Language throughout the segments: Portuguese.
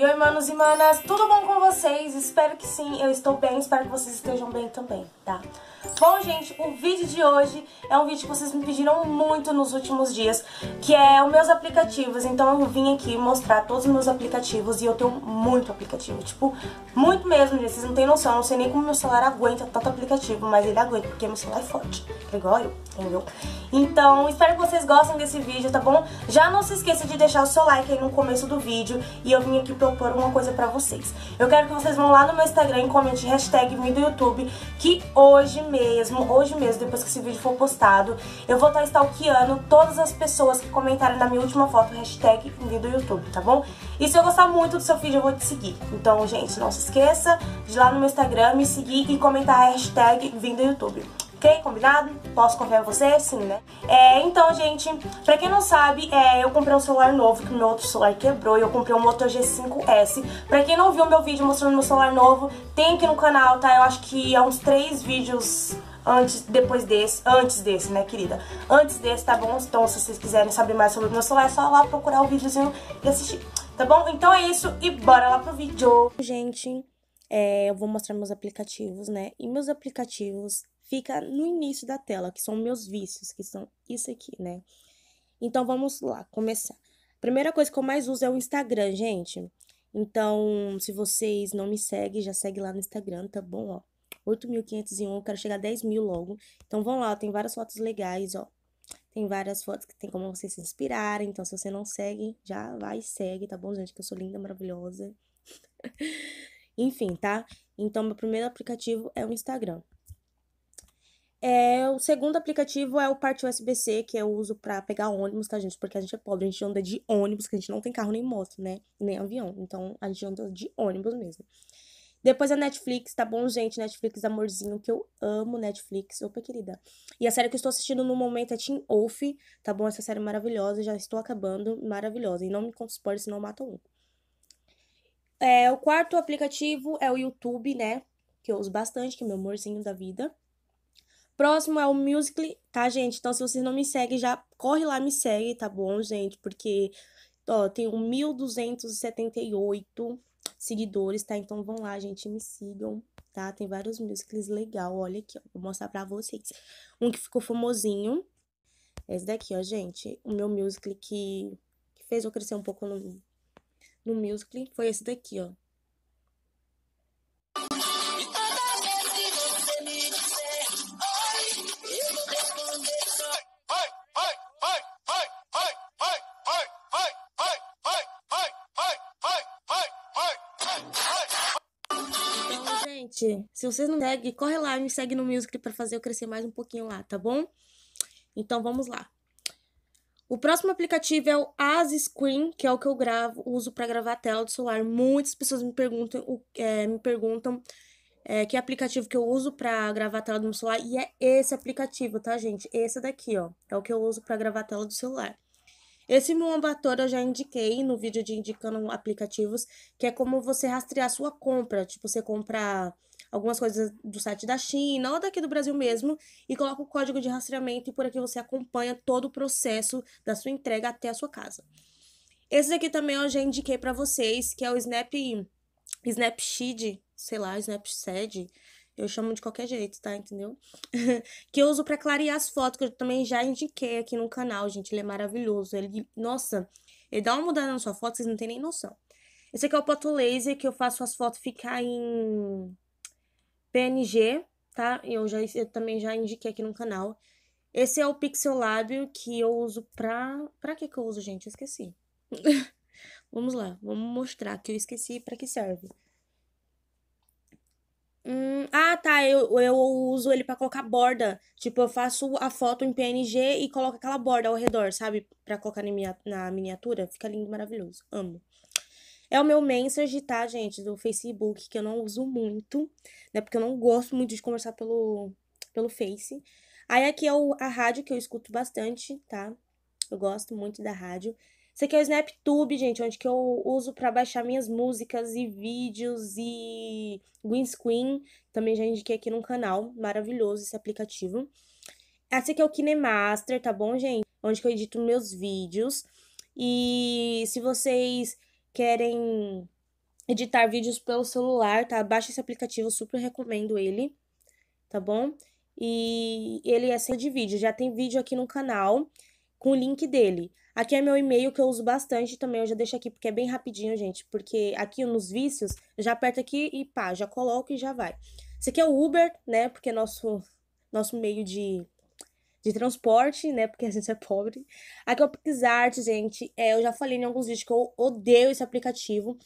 yo manos e manas, tudo bom com vocês? Espero que sim, eu estou bem, espero que vocês estejam bem também, tá? Bom, gente, o vídeo de hoje é um vídeo que vocês me pediram muito nos últimos dias, que é os meus aplicativos, então eu vim aqui mostrar todos os meus aplicativos e eu tenho muito aplicativo, tipo, muito mesmo, gente, vocês não tem noção, eu não sei nem como meu celular aguenta tanto aplicativo, mas ele aguenta, porque meu celular é forte, igual eu, entendeu? Então, espero que vocês gostem desse vídeo, tá bom? Já não se esqueça de deixar o seu like aí no começo do vídeo e eu vim aqui propor alguma coisa pra vocês. Eu quero que vocês vão lá no meu Instagram e comente hashtag me do YouTube, que hoje mesmo, hoje mesmo, depois que esse vídeo for postado, eu vou estar stalkeando todas as pessoas que comentaram na minha última foto, hashtag me do YouTube, tá bom? E se eu gostar muito do seu vídeo, eu vou te seguir. Então, gente, não se esqueça de ir lá no meu Instagram me seguir e comentar hashtag vindo YouTube. Ok? Combinado? Posso confiar em você? Sim, né? É, então, gente, pra quem não sabe, é, eu comprei um celular novo, que meu outro celular quebrou, e eu comprei um Moto G5S. Pra quem não viu meu vídeo mostrando meu celular novo, tem aqui no canal, tá? Eu acho que há é uns três vídeos antes, depois desse, antes desse, né, querida? Antes desse, tá bom? Então, se vocês quiserem saber mais sobre o meu celular, é só lá procurar o videozinho e assistir, tá bom? Então é isso e bora lá pro vídeo! Gente, é, eu vou mostrar meus aplicativos, né? E meus aplicativos fica no início da tela, que são meus vícios, que são isso aqui, né? Então vamos lá, começar. A primeira coisa que eu mais uso é o Instagram, gente. Então, se vocês não me seguem, já segue lá no Instagram, tá bom? Ó, 8.501, quero chegar a 10 mil logo. Então vão lá, tem várias fotos legais, ó. Tem várias fotos que tem como vocês se inspirarem. Então, se você não segue, já vai e segue, tá bom, gente? Que eu sou linda, maravilhosa. Enfim, tá? Então, meu primeiro aplicativo é o Instagram. É, o segundo aplicativo é o Parte USB-C, que eu uso para pegar ônibus, tá, gente? Porque a gente é pobre, a gente anda de ônibus, que a gente não tem carro nem moto, né? Nem avião. Então, a gente anda de ônibus mesmo. Depois a é Netflix, tá bom, gente? Netflix, amorzinho, que eu amo Netflix. Opa, querida. E a série que eu estou assistindo no momento é Teen Wolf, tá bom? Essa série maravilhosa, já estou acabando, maravilhosa. E não me conta spoiler, senão mata um. É, o quarto aplicativo é o YouTube, né? Que eu uso bastante, que é meu amorzinho da vida. Próximo é o Musical.ly, tá, gente? Então, se vocês não me seguem, já corre lá me segue, tá bom, gente? Porque, ó, tenho 1.278 seguidores, tá? Então, vão lá, gente, me sigam, tá? Tem vários musicals legal, olha aqui, ó. Vou mostrar pra vocês. Um que ficou famosinho. Esse daqui, ó, gente. O meu musical que, que fez eu crescer um pouco no, no musical foi esse daqui, ó. gente, se vocês não seguem, corre lá e me segue no Music para fazer eu crescer mais um pouquinho lá, tá bom? Então vamos lá. O próximo aplicativo é o As Screen, que é o que eu gravo, uso para gravar a tela do celular. Muitas pessoas me perguntam, é, me perguntam é, que aplicativo que eu uso para gravar a tela do meu celular e é esse aplicativo, tá, gente? Esse daqui, ó, é o que eu uso para gravar a tela do celular. Esse Muambator eu já indiquei no vídeo de indicando aplicativos, que é como você rastrear sua compra. Tipo, você compra algumas coisas do site da China ou daqui do Brasil mesmo e coloca o código de rastreamento e por aqui você acompanha todo o processo da sua entrega até a sua casa. Esse aqui também eu já indiquei para vocês, que é o Snap Snapseed, sei lá, Snapseed eu chamo de qualquer jeito, tá? Entendeu? que eu uso para clarear as fotos, que eu também já indiquei aqui no canal, gente. Ele é maravilhoso. Ele, nossa, ele dá uma mudada na sua foto, vocês não tem nem noção. Esse aqui é o Poto Laser, que eu faço as fotos ficar em PNG, tá? Eu, já, eu também já indiquei aqui no canal. Esse é o Pixel Lábio, que eu uso pra... Pra que que eu uso, gente? Eu esqueci. vamos lá, vamos mostrar que eu esqueci pra que serve. Hum, ah, tá. Eu, eu uso ele para colocar borda. Tipo, eu faço a foto em PNG e coloco aquela borda ao redor, sabe? Pra colocar na, minha, na miniatura. Fica lindo, maravilhoso. Amo. É o meu message, tá, gente? Do Facebook, que eu não uso muito, né? Porque eu não gosto muito de conversar pelo, pelo Face. Aí aqui é o, a rádio que eu escuto bastante, tá? Eu gosto muito da rádio. Esse aqui é o SnapTube, gente, onde que eu uso para baixar minhas músicas e vídeos e green screen. Também já indiquei aqui no canal. Maravilhoso esse aplicativo. Esse aqui é o KineMaster, tá bom, gente? Onde que eu edito meus vídeos. E se vocês querem editar vídeos pelo celular, tá? Baixa esse aplicativo, super recomendo ele, tá bom? E ele é só de vídeo, já tem vídeo aqui no canal com o link dele. Aqui é meu e-mail que eu uso bastante também, eu já deixo aqui porque é bem rapidinho, gente. Porque aqui nos vícios, já aperta aqui e pá, já coloco e já vai. Esse aqui é o Uber, né? Porque é nosso, nosso meio de, de transporte, né? Porque a gente é pobre. Aqui é o PixArt, gente. É, eu já falei em alguns vídeos que eu odeio esse aplicativo.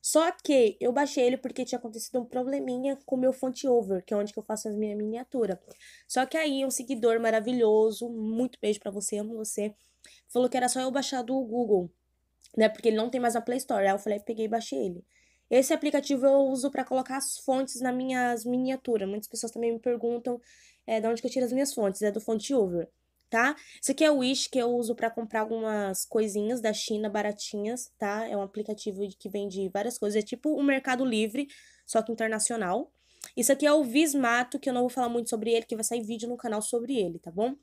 Só que eu baixei ele porque tinha acontecido um probleminha com o meu fonte over, que é onde que eu faço as minhas miniaturas. Só que aí, um seguidor maravilhoso, muito beijo para você, amo você Falou que era só eu baixar do Google, né? Porque ele não tem mais a Play Store. Aí eu falei, peguei e baixei ele. Esse aplicativo eu uso para colocar as fontes nas minhas miniaturas. Muitas pessoas também me perguntam é, de onde que eu tiro as minhas fontes. É do Over, tá? Esse aqui é o Wish, que eu uso para comprar algumas coisinhas da China baratinhas, tá? É um aplicativo que vende várias coisas. É tipo o um Mercado Livre, só que internacional. Isso aqui é o Vismato, que eu não vou falar muito sobre ele, que vai sair vídeo no canal sobre ele, tá bom?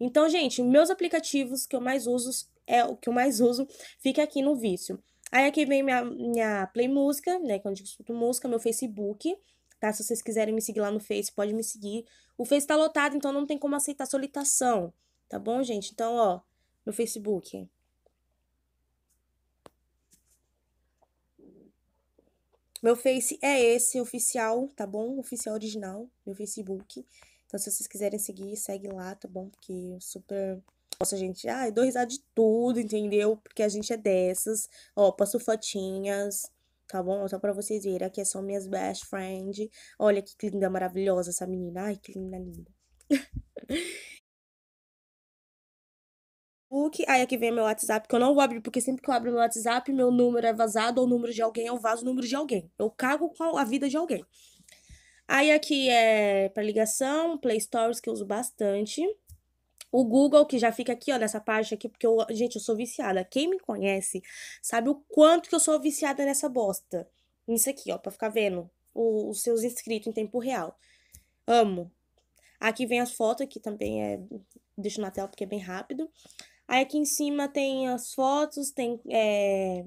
Então, gente, meus aplicativos que eu mais uso é o que eu mais uso, fica aqui no vício. Aí aqui vem minha, minha Play Música, né, que é onde eu escuto música, meu Facebook, tá? Se vocês quiserem me seguir lá no Face, pode me seguir. O Face tá lotado, então não tem como aceitar solicitação, tá bom, gente? Então, ó, meu Facebook. Meu Face é esse, oficial, tá bom? Oficial original, meu Facebook. Então, se vocês quiserem seguir, segue lá, tá bom? Porque eu super. Nossa, gente, ah, dou risada de tudo, entendeu? Porque a gente é dessas. Ó, passo fotinhas, tá bom? Só pra vocês verem. Aqui são minhas best friend. Olha que linda, maravilhosa essa menina. Ai, que linda, linda. Aí aqui vem meu WhatsApp, que eu não vou abrir, porque sempre que eu abro meu WhatsApp, meu número é vazado, ou o número de alguém, eu vazo o número de alguém. Eu cago com a vida de alguém. Aí aqui é para ligação, Play Stories que eu uso bastante. O Google, que já fica aqui, ó, nessa parte aqui, porque, eu, gente, eu sou viciada. Quem me conhece sabe o quanto que eu sou viciada nessa bosta. Isso aqui, ó, pra ficar vendo o, os seus inscritos em tempo real. Amo. Aqui vem as fotos, que também é... Deixo na tela porque é bem rápido. Aí aqui em cima tem as fotos, tem é,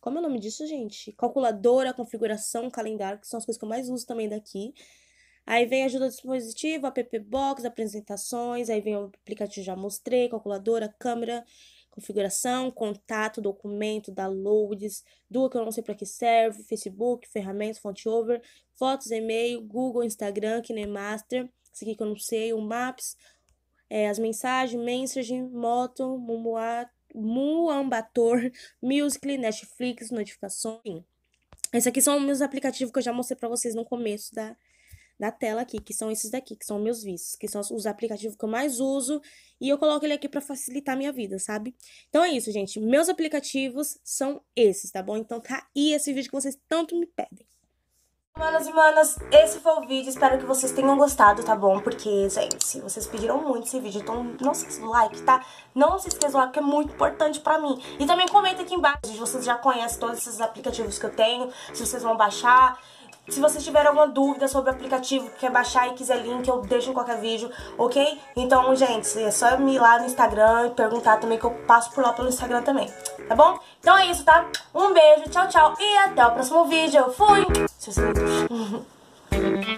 como é o nome disso, gente? Calculadora, configuração, calendário, que são as coisas que eu mais uso também daqui. Aí vem ajuda do dispositivo, app box, apresentações, aí vem o aplicativo já mostrei, calculadora, câmera, configuração, contato, documento, downloads, duas que eu não sei para que serve, Facebook, ferramentas, fonte over, fotos, e-mail, Google, Instagram, KineMaster, esse aqui que eu não sei, o Maps, é, as mensagens, messaging, moto, mumuá, Muambator, Musical.ly, Netflix, notificações, enfim. Esses aqui são meus aplicativos que eu já mostrei para vocês no começo da, da tela aqui, que são esses daqui, que são meus vícios, que são os aplicativos que eu mais uso, e eu coloco ele aqui para facilitar a minha vida, sabe? Então é isso, gente, meus aplicativos são esses, tá bom? Então tá aí esse vídeo que vocês tanto me pedem manas e manas, esse foi o vídeo, espero que vocês tenham gostado, tá bom? Porque, gente, vocês pediram muito esse vídeo, então não se esqueça do like, tá? Não se esqueça do like, que é muito importante pra mim. E também comenta aqui embaixo, se vocês já conhecem todos esses aplicativos que eu tenho, se vocês vão baixar, se vocês tiverem alguma dúvida sobre o aplicativo, quer baixar e quiser link, eu deixo em qualquer vídeo, ok? Então, gente, é só me ir lá no Instagram e perguntar também que eu passo por lá pelo Instagram também, tá bom? Então é isso, tá? Um beijo, tchau, tchau e até o próximo vídeo. Eu fui! Seus